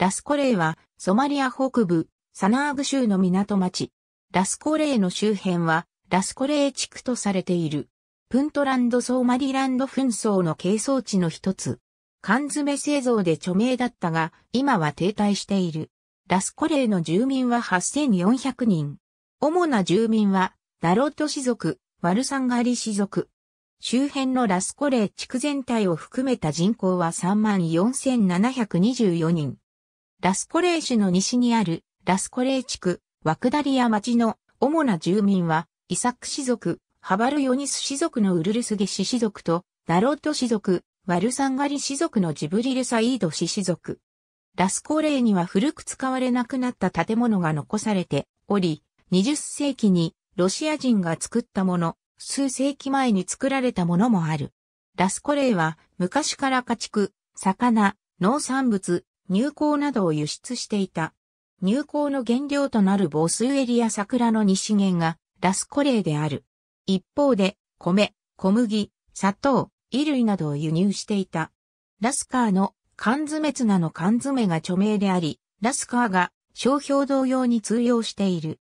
ラスコレーは、ソマリア北部、サナーグ州の港町。ラスコレーの周辺は、ラスコレー地区とされている。プントランド・ソーマリランド紛争の係争地の一つ。缶詰製造で著名だったが、今は停滞している。ラスコレーの住民は8400人。主な住民は、ダロット氏族、ワルサンガリ氏族。周辺のラスコレー地区全体を含めた人口は34,724人。ラスコレー市の西にあるラスコレー地区、ワクダリア町の主な住民は、イサック氏族、ハバルヨニス氏族のウルルスゲ氏氏族と、ダロット氏族、ワルサンガリ氏族のジブリルサイード氏氏族。ラスコレーには古く使われなくなった建物が残されており、20世紀にロシア人が作ったもの、数世紀前に作られたものもある。ラスコレーは昔から家畜、魚、農産物、乳香などを輸出していた。乳香の原料となる防水エリア桜の西源がラスコレーである。一方で、米、小麦、砂糖、衣類などを輸入していた。ラスカーの缶詰綱の缶詰が著名であり、ラスカーが商標同様に通用している。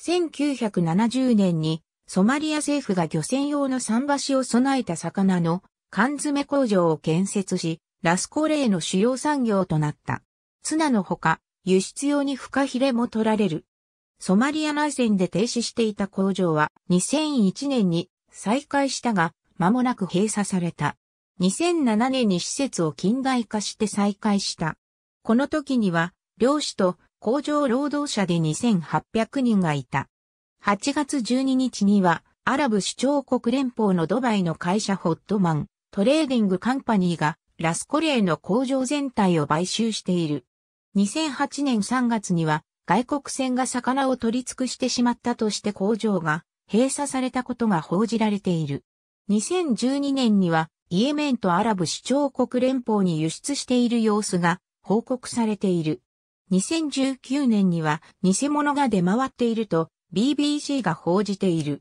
1970年にソマリア政府が漁船用の桟橋を備えた魚の缶詰工場を建設し、ラスコレーの主要産業となった。ツナのほか、輸出用にフカヒレも取られる。ソマリア内戦で停止していた工場は2001年に再開したが、間もなく閉鎖された。2007年に施設を近代化して再開した。この時には、漁師と工場労働者で2800人がいた。8月12日には、アラブ首長国連邦のドバイの会社ホットマン、トレーディングカンパニーがラスコレーの工場全体を買収している。2008年3月には外国船が魚を取り尽くしてしまったとして工場が閉鎖されたことが報じられている。2012年にはイエメンとアラブ首長国連邦に輸出している様子が報告されている。2019年には偽物が出回っていると BBC が報じている。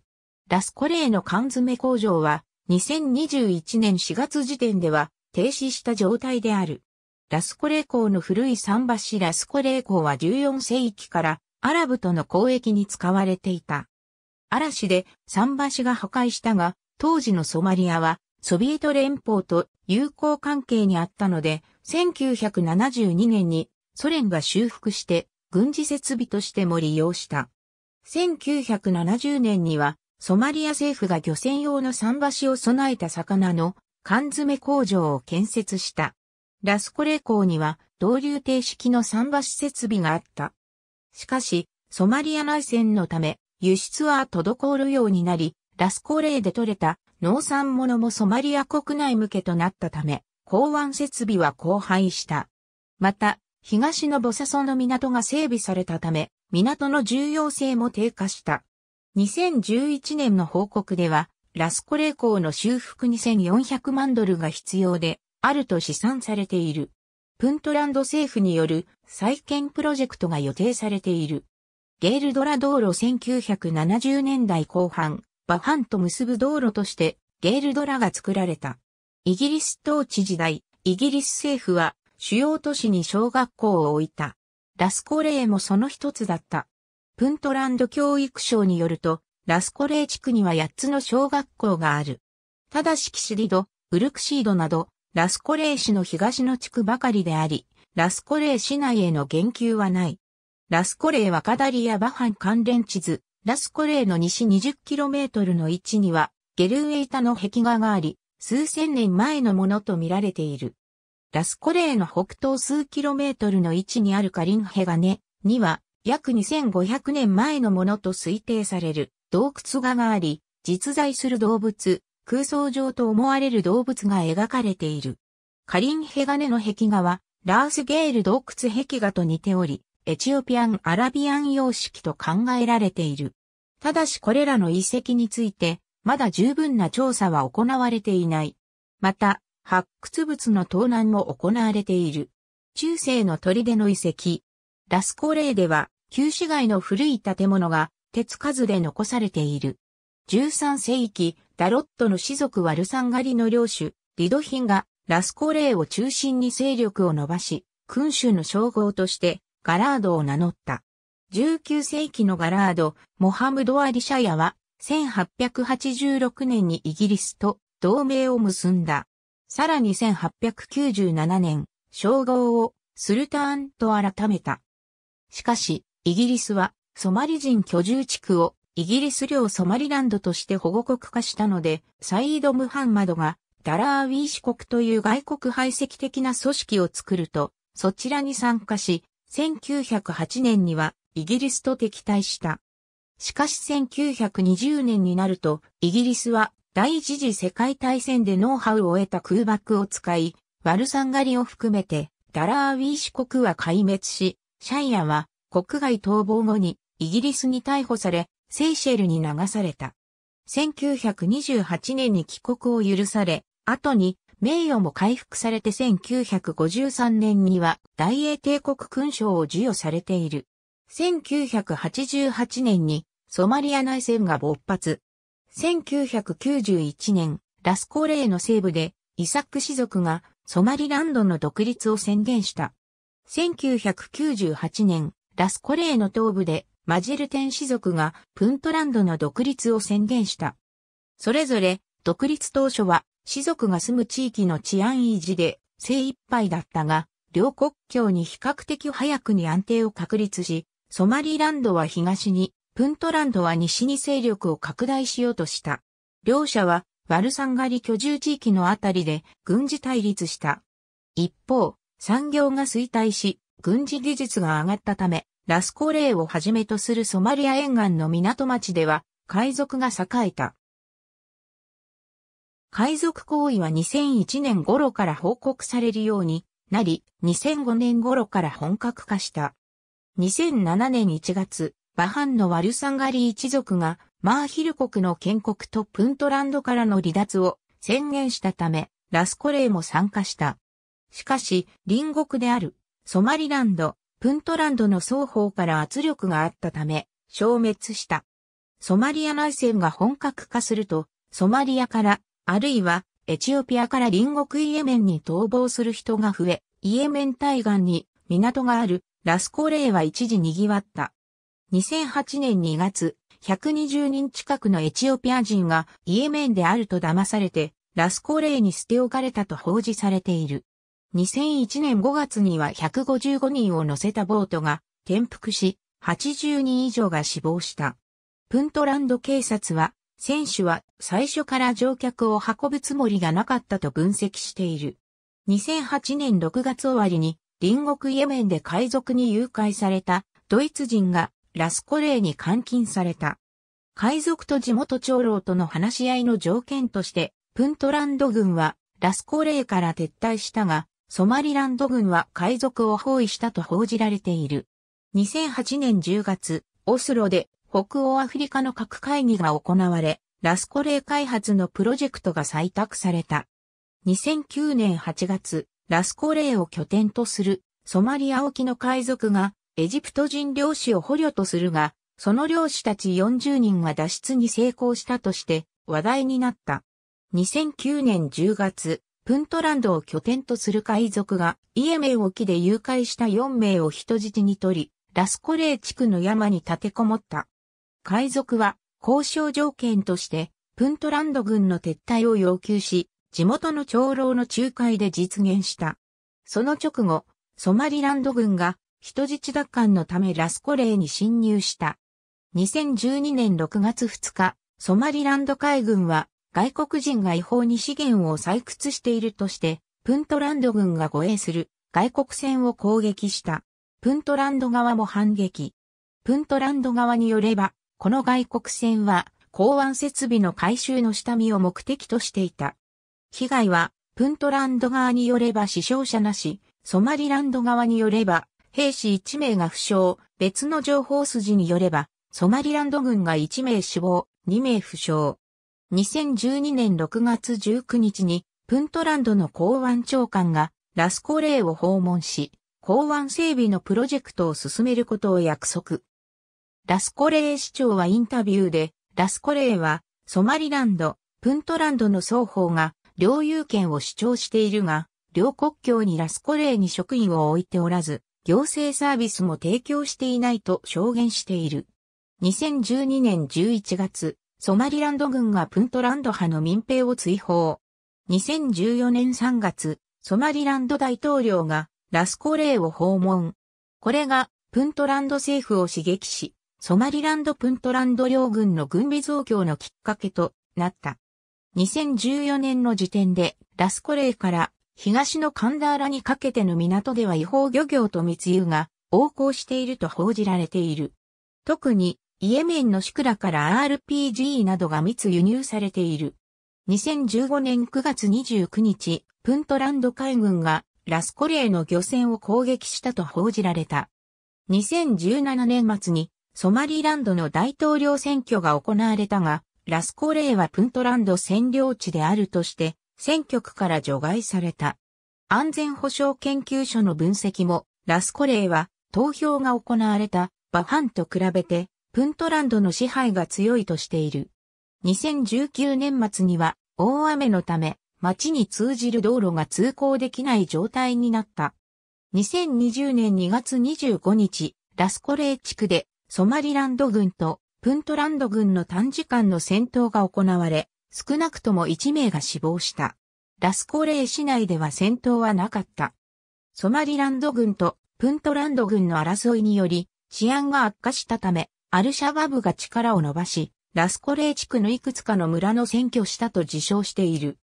ラスコレーの缶詰工場は2021年4月時点では停止した状態である。ラスコレー港の古い桟橋ラスコレー港は14世紀からアラブとの交易に使われていた。嵐で桟橋が破壊したが、当時のソマリアはソビエト連邦と友好関係にあったので、1972年にソ連が修復して軍事設備としても利用した。1970年にはソマリア政府が漁船用の桟橋を備えた魚の缶詰工場を建設した。ラスコレ港には導流艇式の桟橋設備があった。しかし、ソマリア内戦のため、輸出は滞るようになり、ラスコレーで取れた農産物もソマリア国内向けとなったため、港湾設備は荒廃した。また、東のボサソの港が整備されたため、港の重要性も低下した。2011年の報告では、ラスコレー港の修復に4 0 0万ドルが必要で、あると試算されている。プントランド政府による再建プロジェクトが予定されている。ゲールドラ道路1970年代後半、バハンと結ぶ道路としてゲールドラが作られた。イギリス統治時代、イギリス政府は主要都市に小学校を置いた。ラスコレーもその一つだった。プントランド教育省によると、ラスコレー地区には8つの小学校がある。ただしキシリド、ウルクシードなど、ラスコレー市の東の地区ばかりであり、ラスコレー市内への言及はない。ラスコレーカダリアバハン関連地図、ラスコレーの西 20km の位置には、ゲルウェイタの壁画があり、数千年前のものと見られている。ラスコレーの北東数 km の位置にあるカリンヘガネには、約2500年前のものと推定される。洞窟画があり、実在する動物、空想上と思われる動物が描かれている。カリンヘガネの壁画は、ラースゲール洞窟壁画と似ており、エチオピアン・アラビアン様式と考えられている。ただしこれらの遺跡について、まだ十分な調査は行われていない。また、発掘物の盗難も行われている。中世の砦の遺跡。ラスコレーでは、旧市街の古い建物が手つかずで残されている。13世紀、ダロットの士族はルサンガリの領主、リドヒンがラスコレーを中心に勢力を伸ばし、君主の称号としてガラードを名乗った。19世紀のガラード、モハムド・アリシャヤは、1886年にイギリスと同盟を結んだ。さらに1897年、称号をスルターンと改めた。しかし、イギリスはソマリ人居住地区をイギリス領ソマリランドとして保護国化したので、サイード・ムハンマドがダラーウィーシ国という外国排斥的な組織を作ると、そちらに参加し、1908年にはイギリスと敵対した。しかし1920年になると、イギリスは第一次世界大戦でノウハウを得た空爆を使い、ワルサンガリを含めて、ダラーウィーシ国は壊滅し、シャイアは国外逃亡後にイギリスに逮捕され、セイシェルに流された。1928年に帰国を許され、後に名誉も回復されて1953年には大英帝国勲章を授与されている。1988年にソマリア内戦が勃発。1991年、ラスコレーの西部でイサック氏族がソマリランドの独立を宣言した。1998年、ラスコレーの東部でマジルテン氏族がプントランドの独立を宣言した。それぞれ独立当初は氏族が住む地域の治安維持で精一杯だったが、両国境に比較的早くに安定を確立し、ソマリランドは東に、プントランドは西に勢力を拡大しようとした。両者はワルサンガリ居住地域のあたりで軍事対立した。一方、産業が衰退し、軍事技術が上がったため、ラスコレーをはじめとするソマリア沿岸の港町では、海賊が栄えた。海賊行為は2001年頃から報告されるようになり、2005年頃から本格化した。2007年1月、バハンのワルサンガリ一族がマーヒル国の建国とプントランドからの離脱を宣言したため、ラスコレーも参加した。しかし、隣国であるソマリランド、プントランドの双方から圧力があったため、消滅した。ソマリア内戦が本格化すると、ソマリアから、あるいは、エチオピアから隣国イエメンに逃亡する人が増え、イエメン対岸に港があるラスコレーは一時賑わった。2008年2月、120人近くのエチオピア人がイエメンであると騙されて、ラスコレーに捨て置かれたと報じされている。2001年5月には155人を乗せたボートが転覆し、80人以上が死亡した。プントランド警察は、選手は最初から乗客を運ぶつもりがなかったと分析している。2008年6月終わりに、隣国イエメンで海賊に誘拐されたドイツ人がラスコレーに監禁された。海賊と地元長老との話し合いの条件として、プントランド軍はラスコレーから撤退したが、ソマリランド軍は海賊を包囲したと報じられている。2008年10月、オスロで北欧アフリカの核会議が行われ、ラスコレー開発のプロジェクトが採択された。2009年8月、ラスコレーを拠点とするソマリア沖の海賊がエジプト人漁師を捕虜とするが、その漁師たち40人は脱出に成功したとして話題になった。2009年10月、プントランドを拠点とする海賊がイエメン沖で誘拐した4名を人質に取り、ラスコレー地区の山に立てこもった。海賊は交渉条件としてプントランド軍の撤退を要求し、地元の長老の仲介で実現した。その直後、ソマリランド軍が人質奪還のためラスコレーに侵入した。2012年6月2日、ソマリランド海軍は外国人が違法に資源を採掘しているとして、プントランド軍が護衛する外国船を攻撃した。プントランド側も反撃。プントランド側によれば、この外国船は港湾設備の回収の下見を目的としていた。被害は、プントランド側によれば死傷者なし、ソマリランド側によれば、兵士1名が負傷、別の情報筋によれば、ソマリランド軍が1名死亡、2名負傷。2012年6月19日に、プントランドの港湾長官がラスコレーを訪問し、港湾整備のプロジェクトを進めることを約束。ラスコレー市長はインタビューで、ラスコレーはソマリランド、プントランドの双方が領有権を主張しているが、両国境にラスコレーに職員を置いておらず、行政サービスも提供していないと証言している。2012年11月、ソマリランド軍がプントランド派の民兵を追放。2014年3月、ソマリランド大統領がラスコレーを訪問。これがプントランド政府を刺激し、ソマリランドプントランド両軍の軍備増強のきっかけとなった。2014年の時点でラスコレーから東のカンダーラにかけての港では違法漁業と密輸が横行していると報じられている。特にイエメンのシクラから RPG などが密輸入されている。2015年9月29日、プントランド海軍がラスコレーの漁船を攻撃したと報じられた。2017年末にソマリランドの大統領選挙が行われたが、ラスコレーはプントランド占領地であるとして、選挙区から除外された。安全保障研究所の分析も、ラスコレーは投票が行われたバファンと比べてプントランドの支配が強いとしている。2019年末には大雨のため町に通じる道路が通行できない状態になった。2020年2月25日、ラスコレー地区でソマリランド軍とプントランド軍の短時間の戦闘が行われ、少なくとも1名が死亡した。ラスコレー市内では戦闘はなかった。ソマリランド軍とプントランド軍の争いにより治安が悪化したため、アルシャバブが力を伸ばし、ラスコレー地区のいくつかの村の占拠したと自称している。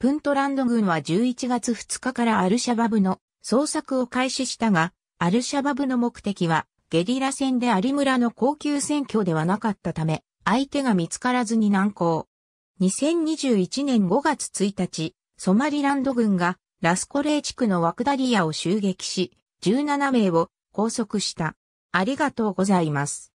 プントランド軍は11月2日からアルシャバブの捜索を開始したが、アルシャバブの目的はゲリラ戦でアリ村の高級選挙ではなかったため、相手が見つからずに難航。2021年5月1日、ソマリランド軍がラスコレー地区のワクダリアを襲撃し、17名を拘束した。ありがとうございます。